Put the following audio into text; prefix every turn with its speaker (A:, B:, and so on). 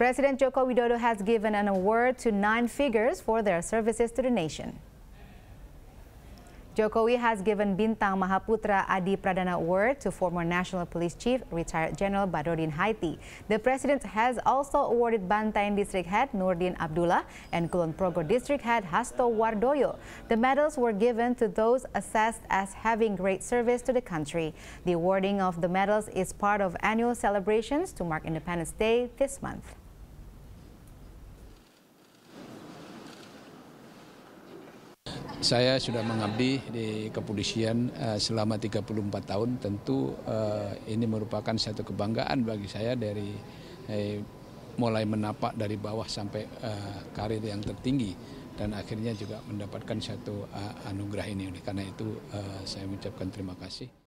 A: President Joko Widodo has given an award to nine figures for their services to the nation. Jokowi has given Bintang Mahaputra Adi Pradana Award to former National Police Chief, retired General Badrodin Haiti. The president has also awarded Bantayan District Head Nurdin Abdullah and Kulon Progo District Head Hasto Wardoyo. The medals were given to those assessed as having great service to the country. The awarding of the medals is part of annual celebrations to mark Independence Day this month.
B: Saya sudah mengabdi di kepolisian uh, selama 34 tahun. Tentu eh, ini merupakan satu kebanggaan bagi saya dari eh, mulai menapak dari bawah sampai karir yang tertinggi
A: dan akhirnya juga mendapatkan satu anugerah ini. karena itu saya mengucapkan terima kasih.